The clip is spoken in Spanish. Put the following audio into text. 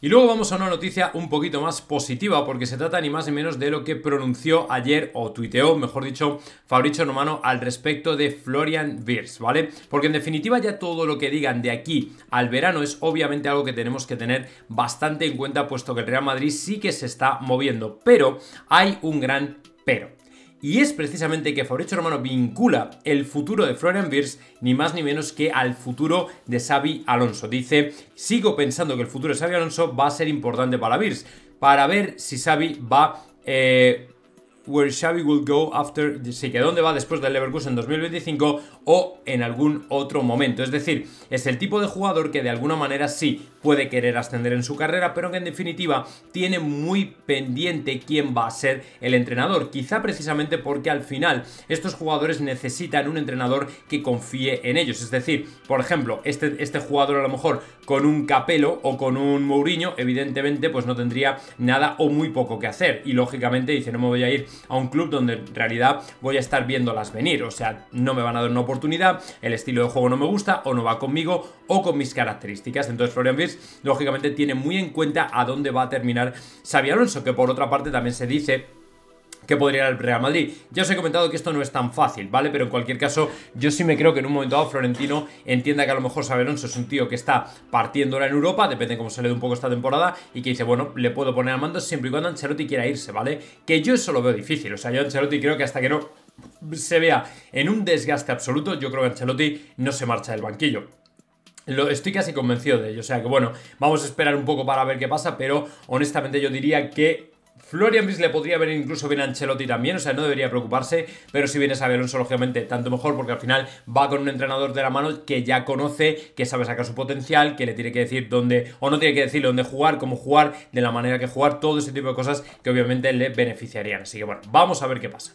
Y luego vamos a una noticia un poquito más positiva, porque se trata ni más ni menos de lo que pronunció ayer, o tuiteó, mejor dicho, Fabricio Romano al respecto de Florian Wirtz, ¿vale? Porque en definitiva ya todo lo que digan de aquí al verano es obviamente algo que tenemos que tener bastante en cuenta, puesto que el Real Madrid sí que se está moviendo, pero hay un gran pero. Y es precisamente que Fabricio Romano vincula el futuro de Florian Birs, ni más ni menos que al futuro de Xavi Alonso. Dice, sigo pensando que el futuro de Xavi Alonso va a ser importante para Biers, para ver si Xavi va... Eh, where Xavi will go after, sí, que dónde va después del Leverkusen 2025 o en algún otro momento. Es decir, es el tipo de jugador que de alguna manera sí puede querer ascender en su carrera, pero que en definitiva tiene muy pendiente quién va a ser el entrenador. Quizá precisamente porque al final estos jugadores necesitan un entrenador que confíe en ellos. Es decir, por ejemplo, este, este jugador a lo mejor con un Capelo o con un Mourinho, evidentemente pues no tendría nada o muy poco que hacer. Y lógicamente dice, no me voy a ir a un club donde en realidad voy a estar viéndolas venir. O sea, no me van a dar una oportunidad, el estilo de juego no me gusta o no va conmigo o con mis características. Entonces Florian Wirtz lógicamente tiene muy en cuenta a dónde va a terminar Xavi Alonso, que por otra parte también se dice que podría ir el Real Madrid. Ya os he comentado que esto no es tan fácil, ¿vale? Pero en cualquier caso, yo sí me creo que en un momento dado Florentino entienda que a lo mejor saberonso es un tío que está partiéndola en Europa, depende cómo se le dé un poco esta temporada, y que dice, bueno, le puedo poner al mando siempre y cuando Ancelotti quiera irse, ¿vale? Que yo eso lo veo difícil, o sea, yo Ancelotti creo que hasta que no se vea en un desgaste absoluto, yo creo que Ancelotti no se marcha del banquillo. Lo, estoy casi convencido de ello, o sea que bueno, vamos a esperar un poco para ver qué pasa, pero honestamente yo diría que Florian Bis le podría venir incluso bien a Ancelotti también, o sea, no debería preocuparse, pero si viene a Alonso, lógicamente, tanto mejor, porque al final va con un entrenador de la mano que ya conoce, que sabe sacar su potencial, que le tiene que decir dónde, o no tiene que decirle dónde jugar, cómo jugar, de la manera que jugar, todo ese tipo de cosas que obviamente le beneficiarían. Así que bueno, vamos a ver qué pasa.